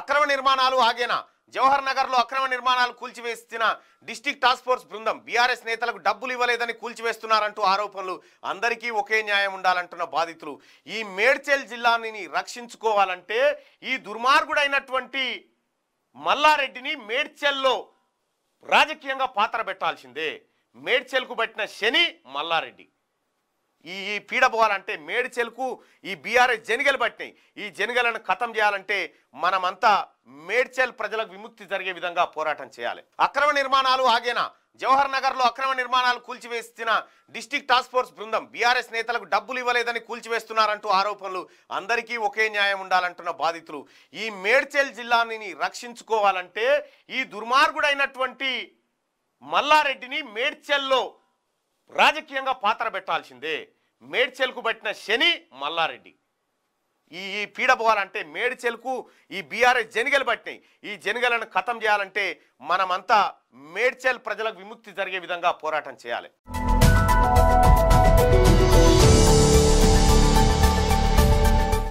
అక్రమ నిర్మాణాలు ఆగేనా జవహర్ నగర్లో అక్రమ నిర్మాణాలు కూల్చివేసిన డిస్టిక్ టాస్క్ ఫోర్స్ బృందం బీఆర్ఎస్ నేతలకు డబ్బులు ఇవ్వలేదని కూల్చివేస్తున్నారంటూ ఆరోపణలు అందరికీ ఒకే న్యాయం ఉండాలంటున్న బాధితులు ఈ మేడ్చల్ జిల్లాని రక్షించుకోవాలంటే ఈ దుర్మార్గుడైనటువంటి మల్లారెడ్డిని మేడ్చల్లో రాజకీయంగా పాత్ర పెట్టాల్సిందే మేడ్చల్కు పట్టిన శని మల్లారెడ్డి ఈ పీడ పోవాలంటే మేడ్చెలకు ఈ బీఆర్ఎస్ జనిగలు పట్టినాయి ఈ జనిగలను ఖతం చేయాలంటే మనమంతా మేడ్చెల్ ప్రజలకు విముక్తి జరిగే విధంగా పోరాటం చేయాలి అక్రమ నిర్మాణాలు ఆగేనా జవహర్ నగర్లో అక్రమ నిర్మాణాలు కూల్చివేసిన డిస్టిక్ టాస్క్ ఫోర్స్ బృందం బీఆర్ఎస్ నేతలకు డబ్బులు ఇవ్వలేదని కూల్చివేస్తున్నారంటూ ఆరోపణలు అందరికీ ఒకే న్యాయం ఉండాలంటున్న బాధితులు ఈ మేడ్చెల్ జిల్లాని రక్షించుకోవాలంటే ఈ దుర్మార్గుడైనటువంటి మల్లారెడ్డిని మేడ్చెల్లో రాజకీయంగా పాత్ర పెట్టాల్సిందే మేడ్చెలకు పట్టిన శని మల్లారెడ్డి ఈ ఈ పీడ పోవాలంటే మేడ్చెలకు ఈ బీఆర్ఎస్ జనిగలు పట్టినాయి ఈ జనిగలను ఖతం చేయాలంటే మనమంతా మేడ్చెల్ ప్రజలకు విముక్తి జరిగే విధంగా పోరాటం చేయాలి